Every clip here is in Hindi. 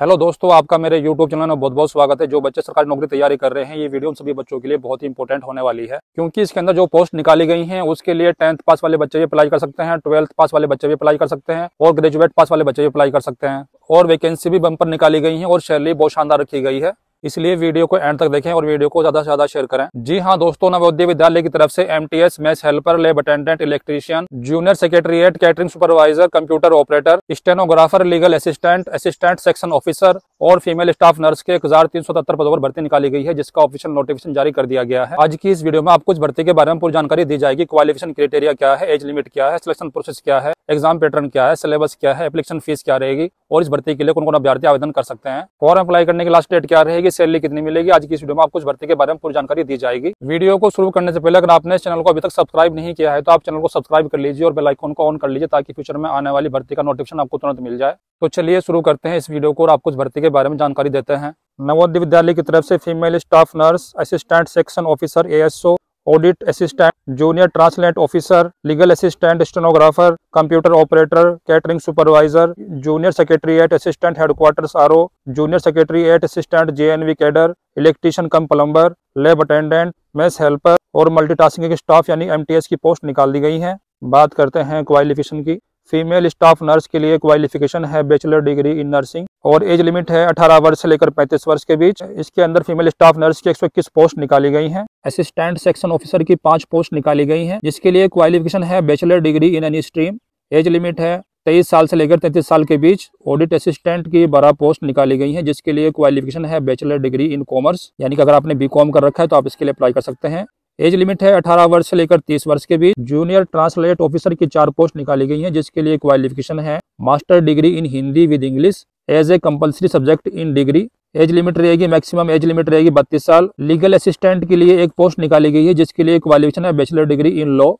हेलो दोस्तों आपका मेरे यूट्यूब चैनल में बहुत बहुत स्वागत है जो बच्चे सरकारी नौकरी तैयारी कर रहे हैं ये वीडियो उन सभी बच्चों के लिए बहुत ही इंपॉर्टेंट होने वाली है क्योंकि इसके अंदर जो पोस्ट निकाली गई हैं उसके लिए टेंथ पास वाले बच्चे भी अप्लाई कर सकते हैं ट्वेल्थ पास वाले बच्चे भी अप्लाई कर सकते हैं और ग्रेजुएट पास वाले बच्चे भी अप्लाई कर सकते हैं और वैकेंसी भी बम्पर निकाली गई है और शैली बहुत शानदार रखी गई है इसलिए वीडियो को एंड तक देखें और वीडियो को ज्यादा से ज्यादा शेयर करें जी हाँ दोस्तों नवोदय विद्यालय की तरफ से M T S mess helper lab attendant electrician junior secretariat catering supervisor computer operator stenographer legal assistant assistant section officer और फीमेल स्टाफ नर्स के एक हजार तीन सौ सत्तर पदों पर भर्ती निकाली गई है जिसका ऑफिशियल नोटिफिकेशन जारी कर दिया गया है आज की इस वीडियो में आपको भर्ती के बारे में पूरी जानकारी दी जाएगी क्वालिफिकेशन क्राइटेरिया क्या है एज लिमिट क्या है सिलेक्शन प्रोसेस क्या है एग्जाम पैटर्न क्या है सिलेबस क्या है एप्लीकेशन फीस क्या रहेगी और इस भर्ती के लिए कौन कौन अभ्यर्थी आवेदन कर सकते हैं फॉर्म अप्लाई करने की लास्ट डेट क्या रहेगी सैलरी कितनी मिलेगी आज की इस वीडियो में आपको भर्ती के बारे में पूरी जानकारी दी जाएगी वीडियो को शुरू करने से पहले अगर आपने चैनल को अभी तक सब्सक्राइब नहीं किया है तो आप चैनल को सब्सक्राइब कर लीजिए और बेलाइकॉन को ऑन कर लीजिए ताकि फ्यूचर में आने वाली भर्ती का नोटिफिकेशन आपको तुरंत मिल जाए तो चलिए शुरू करते हैं इस वीडियो को और आपको भर्ती के बारे में जानकारी देते हैं नवोदय विद्यालय की तरफ से female staff nurse assistant section officer ASO audit assistant junior translate officer legal assistant stenographer computer operator catering supervisor junior secretary eight assistant headquarter or junior secretary eight assistant JNV cadre electrician cum plumber lab attendant mess helper और मल्टीटास्किंग स्टाफ यानी एमटीएस की पोस्ट निकाल दी गई है बात करते हैं क्वालिफिकेशन की फीमेल स्टाफ नर्स के लिए क्वालिफिकेशन है बैचलर डिग्री इन नर्सिंग और एज लिमिट है 18 वर्ष से लेकर 35 वर्ष के बीच इसके अंदर फीमेल स्टाफ नर्स की एक पोस्ट निकाली गई हैं असिस्टेंट सेक्शन ऑफिसर की पांच पोस्ट निकाली गई हैं जिसके लिए क्वालिफिकेशन है bachelor degree in any stream age limit है तेईस साल से लेकर तैंतीस साल के बीच ऑडिट असिस्टेंट की बारह पोस्ट निकाली गई है जिसके लिए क्वालिफिकेशन है बैचलर डिग्री इन कॉमर्स यानी कि अगर आपने बी कॉम कर रखा है तो आप इसके लिए अप्लाई कर सकते हैं एज लिमिट है 18 वर्ष से लेकर 30 वर्ष के बीच जूनियर ट्रांसलेट ऑफिसर की चार पोस्ट निकाली गई हैं जिसके लिए क्वालिफिकेशन है master degree in Hindi with English as a compulsory subject in degree age limit रहेगी मैक्सिमम एज लिमिट रहेगी बत्तीस साल लीगल असिस्टेंट के लिए एक पोस्ट निकाली गई है जिसके लिए क्वालिफिकेशन है बैचलर डिग्री इन लॉ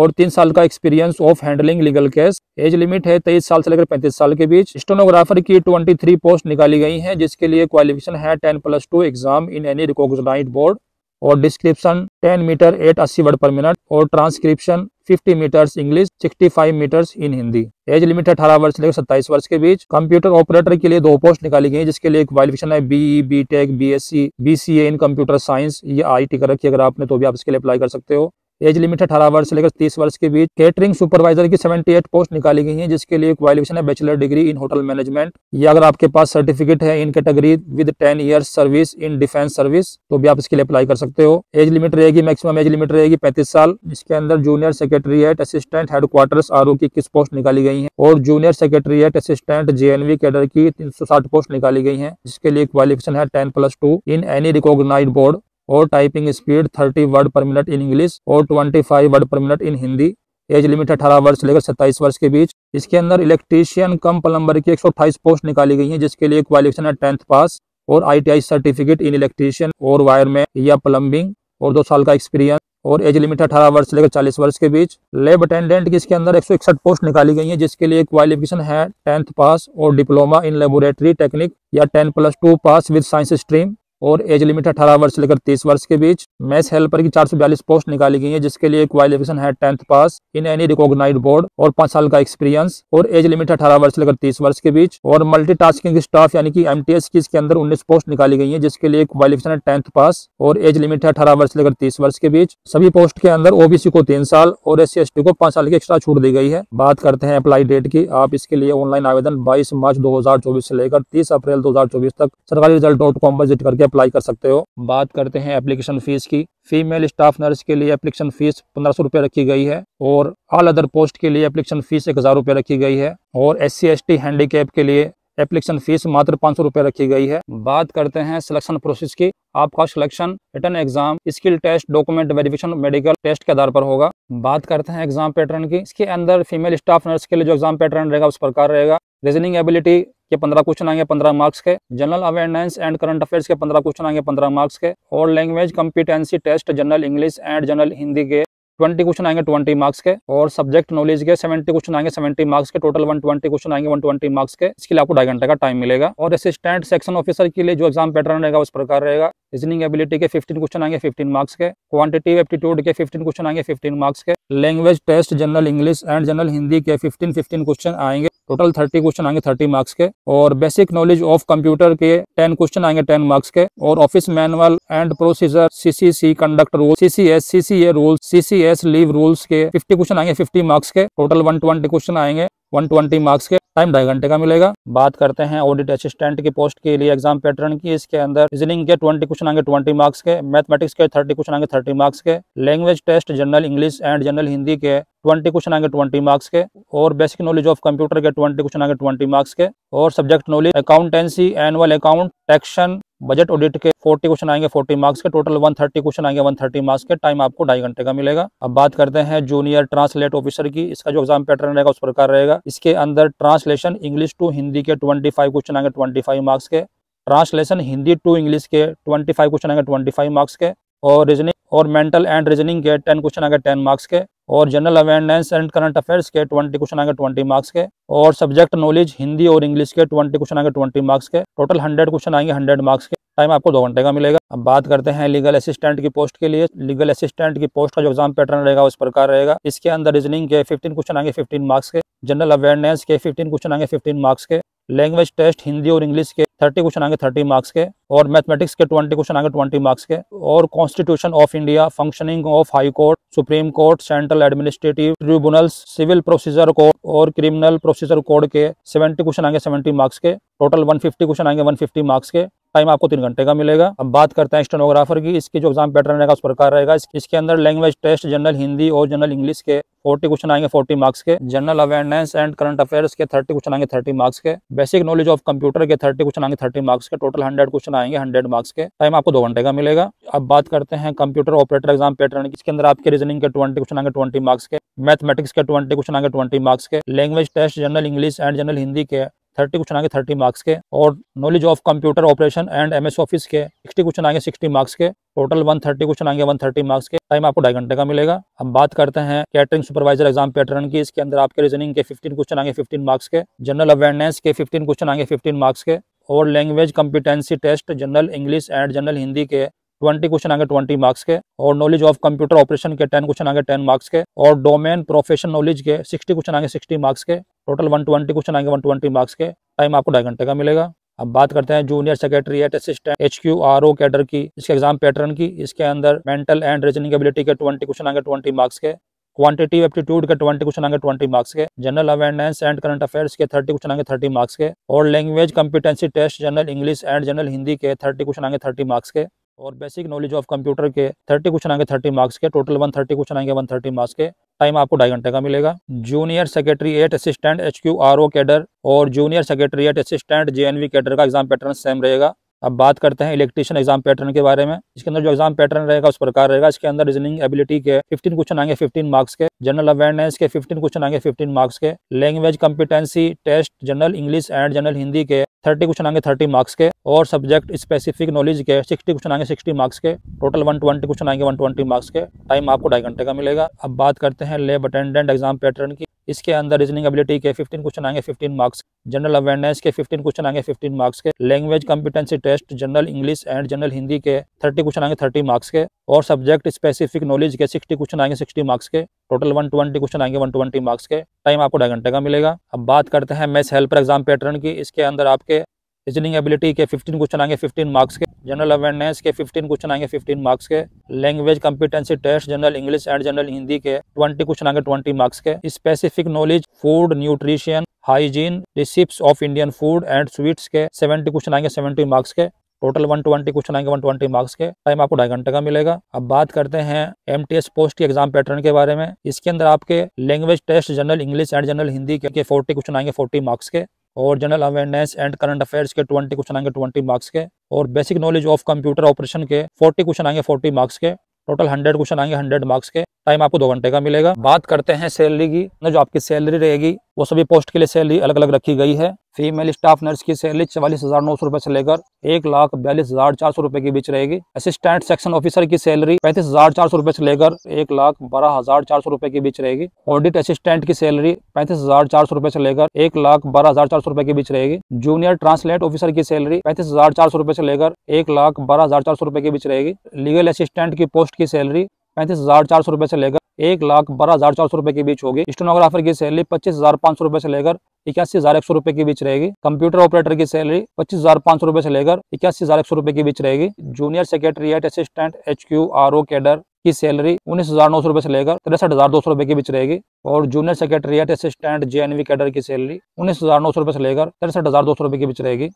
और तीन साल का experience of handling legal case age limit है तेईस साल से लेकर पैंतीस साल के बीच स्टोनोग्राफर की ट्वेंटी थ्री पोस्ट निकाली गई है जिसके लिए क्वालिफिकेशन है ten plus two exam in any recognise board और डिस्क्रिप्शन 10 मीटर एट अस्सी वर्ड पर मिनट और transcription 50 metres English 65 metres in Hindi age limit है अठारह वर्ष लेकर सत्ताईस वर्ष के बीच कंप्यूटर ऑपरेटर के लिए दो पोस्ट निकाली गई जिसके लिए क्वालिफिकेशन है BE B tech B S C B C A in computer science या आई टी कर रखी अगर आपने तो भी आप इसके लिए अप्लाई कर सकते हो एज लिमिट अठारह वर्ष से लेकर तीस वर्ष के बीच केटरिंग सुपरवाइजर की सेवेंटी एट पोस्ट निकाली गई है जिसके लिए क्वालिफिकेशन है bachelor degree in hotel management या अगर आपके पास सर्टिफिकेट है in category with ten year service in defence service तो भी आप इसके लिए अप्लाई कर सकते हो एज लिमिट रहेगी मैक्सिमम एज लिमिट रहेगी पैंतीस साल इसके अंदर junior secretariat assistant headquarters R की किस पोस्ट निकाली गई है और junior secretariat assistant JNV cadre की तीन पोस्ट निकाली गई है जिसके लिए क्वालिफिकेशन है ten plus two in any recognise board और typing speed 30 word per minute in English और 25 word per minute in Hindi age limit 18 वर्ष से लेकर 27 वर्ष के बीच इसके अंदर इलेक्ट्रीशियन कम प्लम्बर की 128 पोस्ट निकाली गई है जिसके लिए क्वालिफिकेशन है टेंथ पास और आई सर्टिफिकेट इन इलेक्ट्रीशियन और वायरमैन या प्लम्बिंग और दो साल का एक्सपीरियंस और एज लिमिट अठारह वर्ष से लेकर चालीस वर्ष के बीच लेब अटेंडेंट की इसके अंदर एक पोस्ट निकाली गई है जिसके लिए क्वालिफिकेशन है टेंथ पास और डिप्लोमा इन लेबोरेटरी टेक्निक या ten plus two pass with science stream और एज लिमिट अठारह वर्ष लेकर तीस वर्ष के बीच मैथ्स हेल्पर की चार सौ बयालीस पोस्ट निकाली गई है जिसके लिए क्वालिफिकेशन है tenth pass in any recognise board और पांच साल का एक्सपीरियंस और एज लिमिट अठारह वर्ष लेकर तीस वर्ष के बीच और मल्टीटास्किंग स्टाफ यानी कि एस की अंदर उन्नीस पोस्ट निकाली गई है जिसके लिए क्वालिफिकेशन है टेंथ पास और एज लिमिट है अठारह वर्ष लेकर तीस वर्ष के बीच सभी पोस्ट के अंदर ओबीसी को तीन साल और एस सी को पांच साल की एक्स्ट्रा छूट दी गई है बात करते हैं अप्लाई डेट की आप इसके लिए ऑनलाइन आवेदन बाईस मार्च दो से लेकर तीस अप्रैल दो तक सरकारी रिजल्ट डॉट कॉम पर विजिट करके अप्लाई कर सकते हो बात करते हैं एप्लीकेशन फीस की फीमेल स्टाफ नर्स के लिए एप्लीकेशन फीस पंद्रह सौ रुपये रखी गई है और ऑल अदर पोस्ट के लिए एप्लीकेशन फीस एक हज़ार रुपये रखी गई है और S C S T handicap के लिए एप्लीकेशन फीस मात्र पाँच सौ रुपये रखी गई है बात करते हैं सिलेक्शन प्रोसेस की आपका selection written exam skill test document verification medical test के आधार पर होगा बात करते हैं एग्जाम पैटर्न की इसके अंदर फीमेल स्टाफ नर्स के लिए जो एग्जाम पैटर्न रहेगा उस प्रकार रहेगा रीजनिंग एबिलिटी के पंद्रह क्वेश्चन आएंगे पंद्रह मार्क्स के general awareness and current affairs के पंद्रह क्वेश्चन आएंगे पंद्रह मार्क्स के और language competency test general English and general Hindi के ट्वेंटी क्वेश्चन आएंगे ट्वेंटी मार्क्स के और सब्जेक्ट नॉलेज के सेवेंटी क्वेश्चन आएंगे सेवेंटी मार्क्स के टोटल वन ट्वेंटी क्वेश्चन आएंगे वन ट्वेंटी मार्क्स के इसके लिए आपको ढाई घंटे का टाइम मिलेगा और असिस्टेंट सेक्शन ऑफिसर के लिए जो एग्जाम पैटर्न रहेगा उस प्रकार रहेगा रीजनिंग एबिलिटी के 15 क्वेश्चन आएंगे 15 मार्क्स के क्वांटिटी एप्टीट्यूड के 15 क्वेश्चन आएंगे 15 मार्क्स के language test general English and general Hindi के 15 15 क्वेश्चन आएंगे टोटल थर्टी क्वेश्चन आएंगे थर्टी मार्क्स के और बेसिक नॉलेज ऑफ कंप्यूटर के टेन क्वेश्चन आएंगे टेन मार्क्स के और office manual and procedure CCC conduct rule CCS CCA rule CCS leave rules के फिफ्टी क्वेश्चन आएंगे फिफ्टी मार्क्स के टोटल वन ट्वेंटी क्वेश्चन आएंगे 120 मार्क्स के टाइम ढाई घंटे का मिलेगा बात करते हैं ऑडिट असिस्टेंट की पोस्ट के लिए एग्जाम पैटर्न की इसके अंदर रीजनिंग के 20 क्वेश्चन आगे 20 मार्क्स के मैथमेटिक्स के 30 क्वेश्चन आगे 30 मार्क्स के language test general English and general Hindi के 20 क्वेश्चन आगे 20 मार्क्स के और बेसिक नॉलेज ऑफ कंप्यूटर के 20 क्वेश्चन आगे 20 मार्क्स के और subject knowledge accountancy annual account taxation budget audit के 40 क्वेश्चन आएंगे 40 मार्क्स के टोटल 130 क्वेश्चन आएंगे 130 मार्क्स के टाइम आपको ढाई घंटे का मिलेगा अब बात करते हैं जूनियर ट्रांसलेट ऑफिसर की इसका जो एग्जाम पैटर्न रहेगा उस प्रकार रहेगा इसके अंदर ट्रांसलेशन इंग्लिश टू हिंदी के 25 क्वेश्चन आएंगे 25 मार्क्स के ट्रांसलेशन हिंदी टू इंग्लिश के ट्वेंटी क्वेश्चन आएंगे ट्वेंटी मार्क्स के और रीजनिंग और मेंटल एंड रीजनिंग के टेन क्वेश्चन आएंगे टेन मार्क्स के और general awareness and current affairs के 20 क्वेश्चन आएंगे 20 मार्क्स के और सब्जेक्ट नॉलेज हिंदी और इंग्लिश के 20 क्वेश्चन आगे 20 मार्क्स के टोटल 100 क्वेश्चन आएंगे 100 मार्क्स के टाइम आपको दो घंटे का मिलेगा अब बात करते हैं लीगल असिस्टेंट की पोस्ट के लिए लीगल असिस्टेंट की पोस्ट का जो एग्जाम पैटर्न रहेगा उस प्रकार रहेगा इसके अंदर रीजनिंग के फिफ्टीन क्वेश्चन आएंगे फिफ्टीन मार्क्स के जनरल अवेयरनेस के फिफ्टीन क्वेश्चन आएंगे फिफ्टीन मार्क्स के लैंग्वेज टेस्ट हिंदी और इंग्लिश के थर्टी क्वेश्चन आएंगे थर्टी मार्क्स के और मैथमेटिक्स के ट्वेंटी क्वेश्चन आएंगे ट्वेंटी मार्क्स के और constitution of India functioning of high court supreme court central administrative tribunals civil procedure code और क्रिमिनल प्रोसीजर कोड के सेवेंटी क्वेश्चन आएंगे सेवेंटी मार्क्स के टोटल वन फिफ्टी क्वेश्चन आएंगे वन फिफ्टी मार्क्स के टाइम आपको तीन घंटे का मिलेगा अब बात करते हैं स्टेनोग्राफर की इसके जो एग्जाम पैटर्न रहेगा उस प्रकार रहेगा इसके अंदर लैंग्वेज टेस्ट जनरल हिंदी और जनरल इंग्लिश के फोर्टी क्वेश्चन आएंगे फोर्टी मार्क्स के general awareness and current affairs के थर्टी क्वेश्चन आएंगे थर्टी मार्क्स के बेसिक नॉलेज ऑफ कंप्यूटर के थर्टी क्वेश्चन आएंगे थर्टी मार्क्स के टोटल हंड्रेड क्वेश्चन आएंगे हंड्रेड मार्क्स के टाइम आपको दो घंटे का मिलेगा अब बात करते हैं कंप्यूटर ऑपरेटर एग्जाम पैटर्न इसके अंदर आपके रीजनिंग के ट्वेंटी क्वेश्चन आगे ट्वेंटी मार्क्स के मैथमेटिक्स के ट्वेंटी क्वेश्चन आएंगे ट्वेंटी मार्क्स के language test general English and general Hindi के थर्टी क्वेश्चन आएंगे थर्टी मार्क्स के और knowledge of computer operation and MS office के सिक्सटी क्वेश्चन आएंगे सिक्सटी मार्क्स के टोटल वन थर्टी क्वेश्चन आएंगे वन थर्टी मार्क्स के टाइम आपको ढाई घंटे का मिलेगा हम बात करते हैं कैटरिंग सुपरवाइजर एग्जाम पैटर्न की इसके अंदर आपके रीजनिंग के फिफ्टीन क्वेश्चन आएंगे फिफ्टीन मार्क्स के जनरल अवेयरनेस के फिफ्टीन क्वेश्चन आएंगे फिफ्टीन मार्क्स के और language competency test general English and general Hindi के ट्वेंटी क्वेश्चन आगे ट्वेंटी मार्क्स के और नॉलेज ऑफ कंप्यूटर ऑपरेशन के टेन क्वेश्चन आगे टेन मार्क्स के और डोमेन प्रोफेशन नॉलेज के सिक्सटी क्वेश्चन आगे सिक्सटी मार्क्स के टोटल वन ट्वेंटी क्वेश्चन आगे वन ट्वेंटी मार्क्स के टाइम आपको ढाई घंटे का मिलेगा अब बात करते हैं junior secretariat assistant H Q R O cadre की इसके एग्जाम पैटर्न की इसके अंदर मेंटल एंड रीजनिंग एबिलिटी के ट्वेंटी क्वेश्चन आगे ट्वेंटी मार्क्स के क्वांटिटी एप्टीट्यूड के ट्वेंटी क्वेश्चन आगे ट्वेंटी मार्क्स के general awareness and current affairs के थर्टी क्वेश्चन आगे थर्टी मार्क्स के और language competency test general English and general Hindi के थर्टी क्वेश्चन आगे थर्टी मार्क्स के और बेसिक नॉलेज ऑफ कंप्यूटर के थर्टी क्वेश्चन आएंगे थर्टी मार्क्स के टोटल वन थर्टी क्वेश्चन आएंगे वन थर्टी मार्क्स के टाइम आपको ढाई घंटे का मिलेगा junior secretary eight assistant H Q R O cadre और junior secretary eight assistant J N V cadre का एग्जाम पैटर्न सेम रहेगा अब बात करते हैं इलेक्ट्रिशियन एग्जाम पैटर्न के बारे में इसके अंदर जो एग्जाम पैटर्न रहेगा उस प्रकार रहेगा इसके अंदर रीजनिंग एबिलिटी के 15 क्वेश्चन आएंगे 15 मार्क्स के जनरल अवेयरनेस के 15 क्वेश्चन आएंगे 15 मार्क्स के language competency test general English and general Hindi के थर्टी क्वेश्चन आएंगे थर्टी मार्क्स के और सब्जेक्ट स्पेसिफिक नॉलेज के सिक्सटी क्वेश्चन आएंगे सिक्सटी मार्क्स के टोटल वन ट्वेंटी क्वेश्चन आएंगे वन ट्वेंटी मार्क्स के टाइम आपको ढाई घंटे का मिलेगा अब बात करते हैं लेब अटेंडेंट एग्जाम पैटर्न की इसके अंदर रीजनिंग एबिलिटी के 15 क्वेश्चन आएंगे 15 मार्क्स जनरल अवेयरनेस के 15 क्वेश्चन आएंगे 15 मार्क्स के language competency test general English and general Hindi के 30 क्वेश्चन आएंगे 30 मार्क्स के और सब्जेक्ट स्पेसिफिक नॉलेज के 60 क्वेश्चन आएंगे 60 मार्क्स के टोटल 120 क्वेश्चन आएंगे 120 मार्क्स के टाइम आपको ढाई घंटे का मिलेगा अब बात करते हैं मैथ्स हेल्पर एग्जाम पैटर्न की इसके अंदर आपके रीजनिंग एबिलिटी के 15 क्वेश्चन आएंगे 15 मार्क्स के जनरल अवेयरनेस के 15 क्वेश्चन आएंगे 15 मार्क्स के language competency test general English and general Hindi के 20 क्वेश्चन आएंगे 20 मार्क्स के specific knowledge food nutrition hygiene receipt of Indian food and sweets के सेवेंटी क्वेश्चन आएंगे सेवेंटी मार्क्स के टोटल 120 क्वेश्चन आएंगे 120 मार्क्स के टाइम आपको ढाई घंटे का मिलेगा अब बात करते हैं एम पोस्ट के एग्जाम पैटर्न के बारे में इसके अंदर आपके language test general English and general Hindi के 40 क्वेश्चन आएंगे 40 मार्क्स के और general awareness and current affairs के ट्वेंटी क्वेश्चन आएंगे ट्वेंटी मार्क्स के और basic knowledge of computer operation के फोर्टी क्वेश्चन आएंगे फोर्टी मार्क्स के टोटल हंड्रेड क्वेश्चन आएंगे हंड्रेड मार्क्स के टाइम आपको दो घंटे का मिलेगा बात करते हैं सैलरी की जो आपकी सैलरी रहेगी वो सभी पोस्ट के लिए सैलरी अलग अलग रखी गई है फीमेल स्टाफ नर्स की सैलरी चवालीस हजार नौ सौ रुपए से लेकर एक लाख बयालीस हजार चार सौ रुपए के बीच रहेगी असिस्टेंट सेक्शन ऑफिसर की सैलरी पैंतीस हजार चार सौ रुपए से लेकर एक लाख बारह हजार चार सौ रुपए के बीच रहेगी ऑडिट असिस्टेंट की सैलरी पैंतीस हजार चार सौ रुपए से लेकर एक लाख बारह हजार चार सौ रुपए के बीच रहेगी जूनियर ट्रांसलेट ऑफिसर की सैलरी पैंतीस हजार चार सौ रुपए से लेकर एक लाख बारह हजार चार सौ रुपए के बीच रहेगी लीगल असिस्टेंट की पोस्ट की सैलरी पैंतीस हजार चार सौ रुपए से लेकर एक लाख बारह हजार चार सौ रुपए के बीच होगी स्टोनोग्राफर की सैलरी पच्चीस हजार पांच सौ रुपए से लेकर इक्यासी हजार एक सौ रुपए के बीच रहेगी कंप्यूटर ऑपरेटर की सैलरी पच्चीस हजार पांच सौ रुपए से लेकर इक्यासी हजार एक सौ रुपए के बीच रहेगी junior secretariat assistant H Q R O cadre की सैलरी उन्नीस हजार नौ सौ रुपए से लेकर तिरसठ हजार दो सौ रुपए के बीच रहेगी और junior secretariat assistant J N V cadre की सैलरी उन्नीस हजार नौ सौ रुपए से लेकर तिरसठ हजार दो सौ रुपए के बीच रहेगी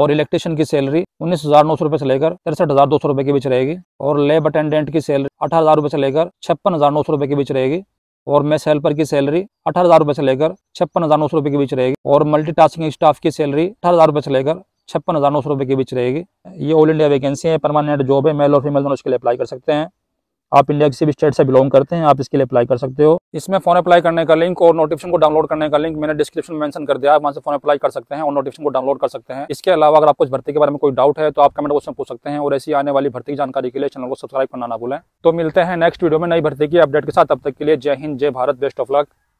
और इलेक्ट्रिशियन की सैलरी उन्नीस हजार नौ सौ रुपए से लेकर तिरसठ हजार दो सौ रुपए के बीच रहेगी और लेब अटेंडेंट की सैलरी अठारह हजार रुपए से लेकर छप्पन हजार नौ सौ रुपए के बीच रहेगी और मेस हेल्पर की सैलरी अठारह हजार रुपए से लेकर छप्पन हजार नौ सौ रुपए के बीच रहेगी और मल्टीटास्किंग स्टाफ की सैलरी अठारह हजार रुपए से लेकर छप्पन हज़ार नौ सौ रुपए के बीच रहेगी ये ऑल इंडिया वैकेंसी है परमानेंट जॉब है मेल और फीमेल दोनों इसके लिए अप्लाई कर सकते हैं आप इंडिया किसी भी स्टेट से बिलोंग करते हैं आप इसके लिए अप्लाई कर सकते हो इसमें फोन अप्लाई करने का लिंक और नोटिफिकेशन को डाउनलोड करने का लिंक मैंने डिस्क्रिप्शन में मेंशन कर दिया आप वहाँ से फोन अप्लाई कर सकते हैं और नोटिफिकेशन को डाउनलोड कर सकते हैं इसके अलावा अगर आपको भर्ती के बारे में कोई डाउट है तो आप कमेंट बॉक्स में पूछ सकते हैं और ऐसी आने वाली भर्ती की जानकारी के लिए चैनल को सब्सक्राइब करना ना भूलें तो मिलते हैं नेक्स्ट वीडियो में नई भर्ती की अपडेट के साथ अब तक के लिए जय हिंद जय भारत बेस्ट ऑफ लक